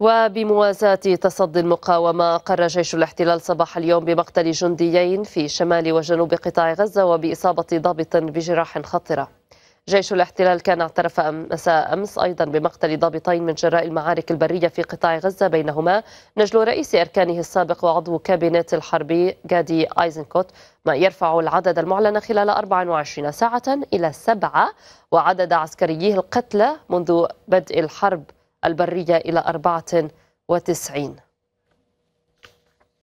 وبموازاة تصدي المقاومة أقر جيش الاحتلال صباح اليوم بمقتل جنديين في شمال وجنوب قطاع غزة وبإصابة ضابط بجراح خطرة جيش الاحتلال كان اعترف مساء أمس أيضا بمقتل ضابطين من جراء المعارك البرية في قطاع غزة بينهما نجل رئيس أركانه السابق وعضو كابينت الحربي جادي آيزنكوت ما يرفع العدد المعلن خلال 24 ساعة إلى سبعة وعدد عسكرييه القتلى منذ بدء الحرب البرية إلى 94